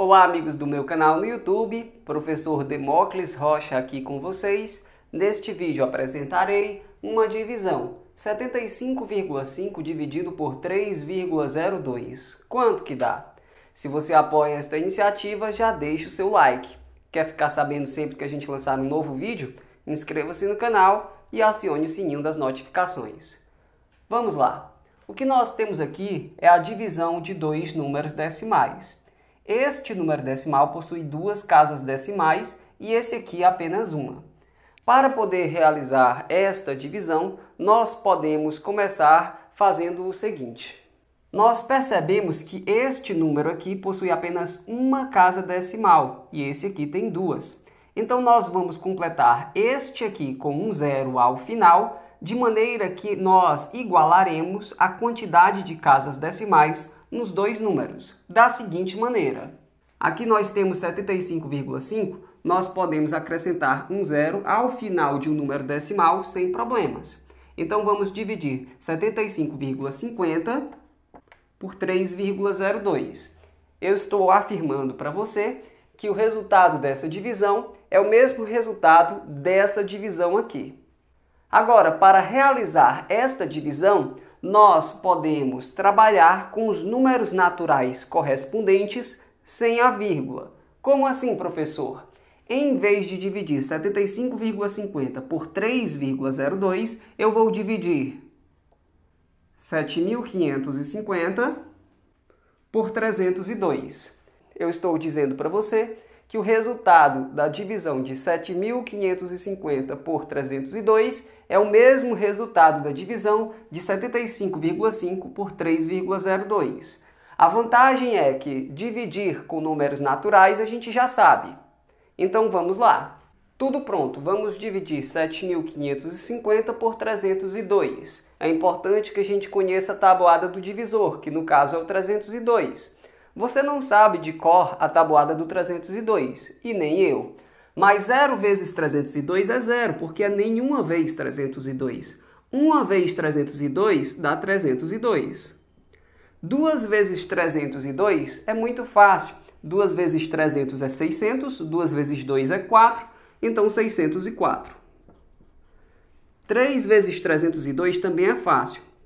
Olá, amigos do meu canal no YouTube, professor Demócles Rocha aqui com vocês. Neste vídeo apresentarei uma divisão 75,5 dividido por 3,02. Quanto que dá? Se você apoia esta iniciativa, já deixa o seu like. Quer ficar sabendo sempre que a gente lançar um novo vídeo? Inscreva-se no canal e acione o sininho das notificações. Vamos lá! O que nós temos aqui é a divisão de dois números decimais. Este número decimal possui duas casas decimais e esse aqui apenas uma. Para poder realizar esta divisão, nós podemos começar fazendo o seguinte. Nós percebemos que este número aqui possui apenas uma casa decimal e esse aqui tem duas. Então nós vamos completar este aqui com um zero ao final de maneira que nós igualaremos a quantidade de casas decimais nos dois números, da seguinte maneira. Aqui nós temos 75,5, nós podemos acrescentar um zero ao final de um número decimal sem problemas. Então vamos dividir 75,50 por 3,02. Eu estou afirmando para você que o resultado dessa divisão é o mesmo resultado dessa divisão aqui. Agora, para realizar esta divisão, nós podemos trabalhar com os números naturais correspondentes sem a vírgula. Como assim, professor? Em vez de dividir 75,50 por 3,02, eu vou dividir 7.550 por 302. Eu estou dizendo para você que o resultado da divisão de 7.550 por 302 é o mesmo resultado da divisão de 75,5 por 3,02. A vantagem é que dividir com números naturais a gente já sabe. Então vamos lá. Tudo pronto, vamos dividir 7.550 por 302. É importante que a gente conheça a tabuada do divisor, que no caso é o 302. Você não sabe de cor a tabuada do 302, e nem eu. Mas 0 vezes 302 é zero, porque é nenhuma vez 302. Uma vez 302 dá 302. Duas vezes 302 é muito fácil. Duas vezes 300 é 600, duas vezes 2 é 4, então 604. 3 vezes 302 também é fácil.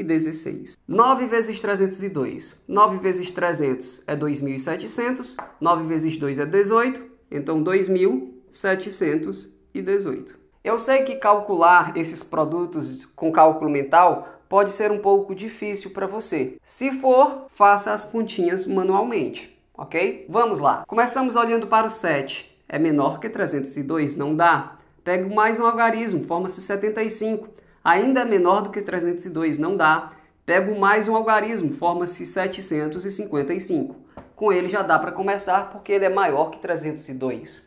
e 16. 9 vezes 302. 9 vezes 300 é 2.700. 9 vezes 2 é 18. Então, 2.718. Eu sei que calcular esses produtos com cálculo mental pode ser um pouco difícil para você. Se for, faça as continhas manualmente, ok? Vamos lá. Começamos olhando para o 7. É menor que 302, não dá. Pega mais um algarismo, forma-se 75 ainda é menor do que 302, não dá. Pego mais um algarismo, forma-se 755. Com ele já dá para começar, porque ele é maior que 302.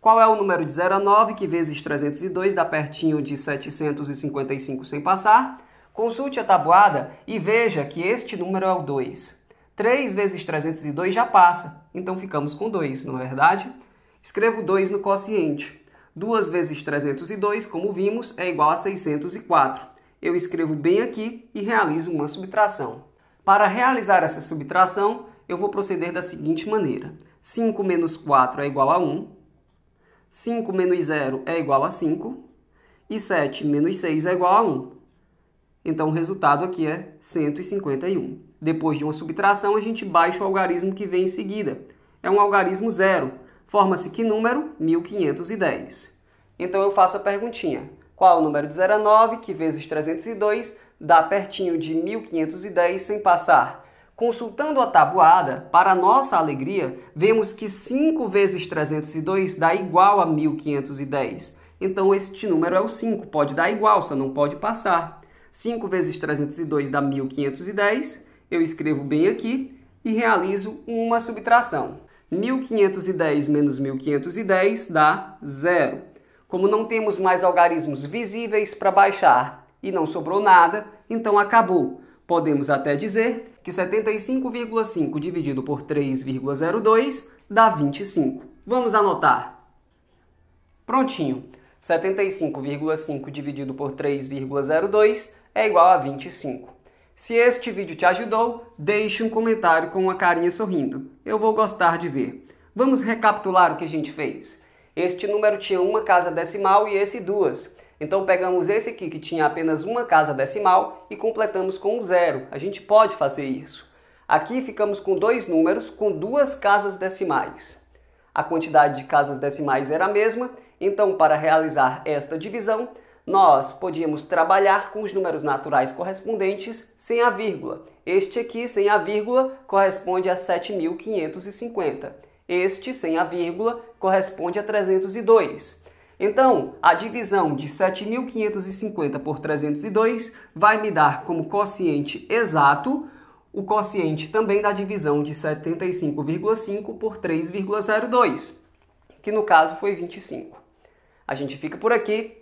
Qual é o número de 0 a 9, que vezes 302 dá pertinho de 755 sem passar? Consulte a tabuada e veja que este número é o 2. 3 vezes 302 já passa, então ficamos com 2, não é verdade? Escrevo 2 no quociente. 2 vezes 302, como vimos, é igual a 604. Eu escrevo bem aqui e realizo uma subtração. Para realizar essa subtração, eu vou proceder da seguinte maneira. 5 menos 4 é igual a 1, 5 menos 0 é igual a 5, e 7 menos 6 é igual a 1. Então, o resultado aqui é 151. Depois de uma subtração, a gente baixa o algarismo que vem em seguida. É um algarismo zero, Forma-se que número? 1510. Então eu faço a perguntinha. Qual o número de 0 a 9, que vezes 302, dá pertinho de 1510 sem passar? Consultando a tabuada, para nossa alegria, vemos que 5 vezes 302 dá igual a 1510. Então este número é o 5, pode dar igual, só não pode passar. 5 vezes 302 dá 1510. Eu escrevo bem aqui e realizo uma subtração. 1510 menos 1510 dá zero. Como não temos mais algarismos visíveis para baixar e não sobrou nada, então acabou. Podemos até dizer que 75,5 dividido por 3,02 dá 25. Vamos anotar. Prontinho. 75,5 dividido por 3,02 é igual a 25. Se este vídeo te ajudou, deixe um comentário com uma carinha sorrindo. Eu vou gostar de ver. Vamos recapitular o que a gente fez. Este número tinha uma casa decimal e esse duas. Então pegamos esse aqui que tinha apenas uma casa decimal e completamos com zero. A gente pode fazer isso. Aqui ficamos com dois números com duas casas decimais. A quantidade de casas decimais era a mesma, então para realizar esta divisão, nós podíamos trabalhar com os números naturais correspondentes sem a vírgula. Este aqui, sem a vírgula, corresponde a 7.550. Este, sem a vírgula, corresponde a 302. Então, a divisão de 7.550 por 302 vai me dar como quociente exato o quociente também da divisão de 75,5 por 3,02, que no caso foi 25. A gente fica por aqui.